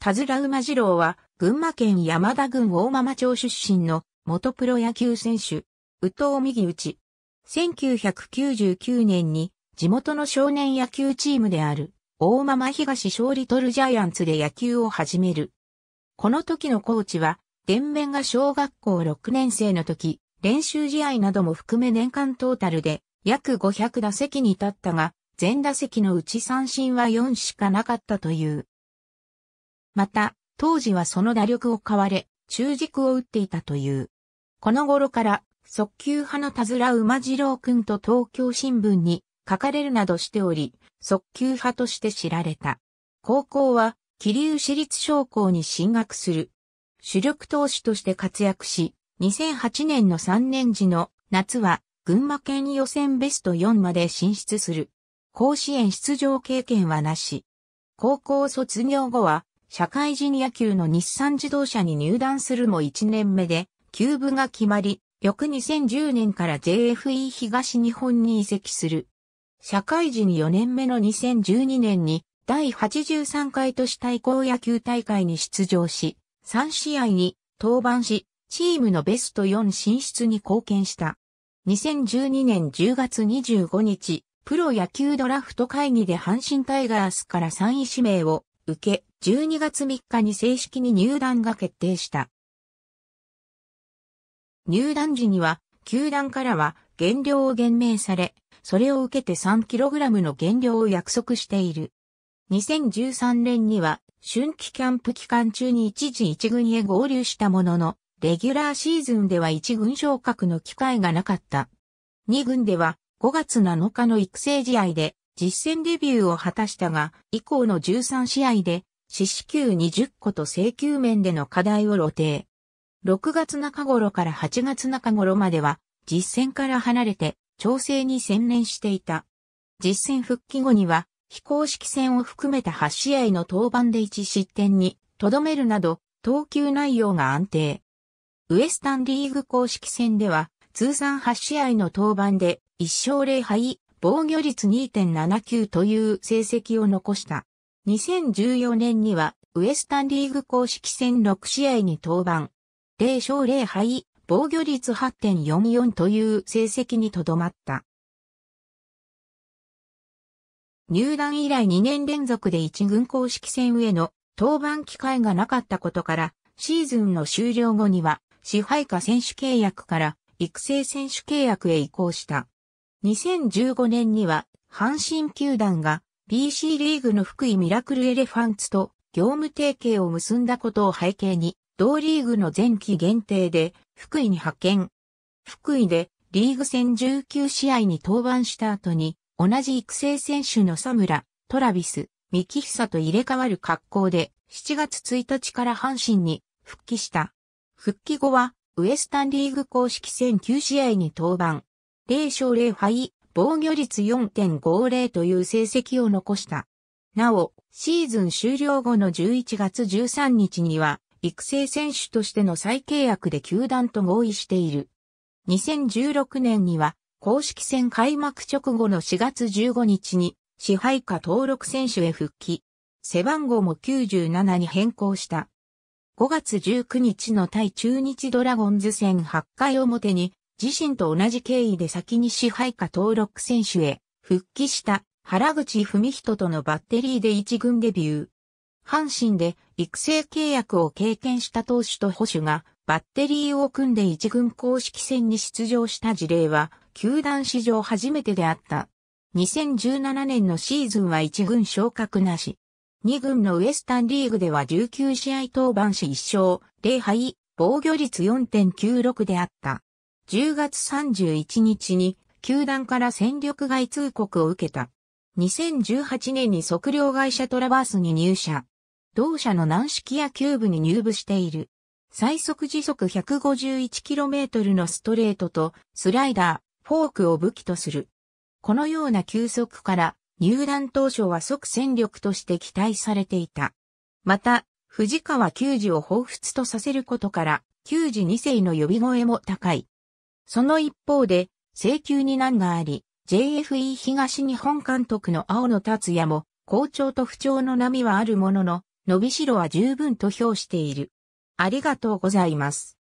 田面馬次郎は、群馬県山田郡大間町出身の元プロ野球選手、宇藤右内。1999年に地元の少年野球チームである大間間東勝リトルジャイアンツで野球を始める。この時のコーチは、伝面が小学校6年生の時、練習試合なども含め年間トータルで約500打席に立ったが、全打席のうち三振は4しかなかったという。また、当時はその打力を買われ、中軸を打っていたという。この頃から、速球派の田ら馬次郎くんと東京新聞に書かれるなどしており、速球派として知られた。高校は、桐生市立商工に進学する。主力投手として活躍し、2008年の3年時の夏は、群馬県予選ベスト4まで進出する。甲子園出場経験はなし。高校卒業後は、社会人野球の日産自動車に入団するも1年目で、休部が決まり、翌2010年から JFE 東日本に移籍する。社会人4年目の2012年に第83回都市対抗野球大会に出場し、3試合に登板し、チームのベスト4進出に貢献した。2012年10月25日、プロ野球ドラフト会議で阪神タイガースから3位指名を受け、12月3日に正式に入団が決定した。入団時には、球団からは減量を減命され、それを受けて 3kg の減量を約束している。2013年には、春季キャンプ期間中に一時一軍へ合流したものの、レギュラーシーズンでは一軍昇格の機会がなかった。二軍では5月7日の育成試合で実戦デビューを果たしたが、以降の13試合で四死球20個と請求面での課題を露呈。6月中頃から8月中頃までは実戦から離れて調整に専念していた。実戦復帰後には非公式戦を含めた8試合の登板で1失点にとどめるなど投球内容が安定。ウエスタンリーグ公式戦では通算8試合の登板で1勝0敗、防御率2.79という成績を残した。2014年には、ウエスタンリーグ公式戦6試合に登板。0勝0敗、防御率8.44という成績にとどまった。入団以来2年連続で1軍公式戦への登板機会がなかったことから、シーズンの終了後には、支配下選手契約から育成選手契約へ移行した。2015年には、阪神球団が BC リーグの福井ミラクルエレファンツと業務提携を結んだことを背景に、同リーグの前期限定で福井に派遣。福井でリーグ戦19試合に登板した後に、同じ育成選手のサムラ、トラビス、ミキヒサと入れ替わる格好で、7月1日から阪神に復帰した。復帰後は、ウエスタンリーグ公式戦9試合に登板。0勝0敗、防御率4.50という成績を残した。なお、シーズン終了後の11月13日には、育成選手としての再契約で球団と合意している。2016年には、公式戦開幕直後の4月15日に、支配下登録選手へ復帰。背番号も97に変更した。5月19日の対中日ドラゴンズ戦8回表に自身と同じ経緯で先に支配下登録選手へ復帰した原口文人とのバッテリーで一軍デビュー。阪神で育成契約を経験した投手と保守がバッテリーを組んで一軍公式戦に出場した事例は球団史上初めてであった。2017年のシーズンは一軍昇格なし。二軍のウエスタンリーグでは19試合登板し1勝0敗、防御率4.96であった。10月31日に球団から戦力外通告を受けた。2018年に測量会社トラバースに入社。同社の軟式野球部に入部している。最速時速 151km のストレートとスライダー、フォークを武器とする。このような球速から入団当初は即戦力として期待されていた。また、藤川球児を彷彿とさせることから、球児2世の呼び声も高い。その一方で、請求に難があり、JFE 東日本監督の青野達也も、好調と不調の波はあるものの、伸びしろは十分と評している。ありがとうございます。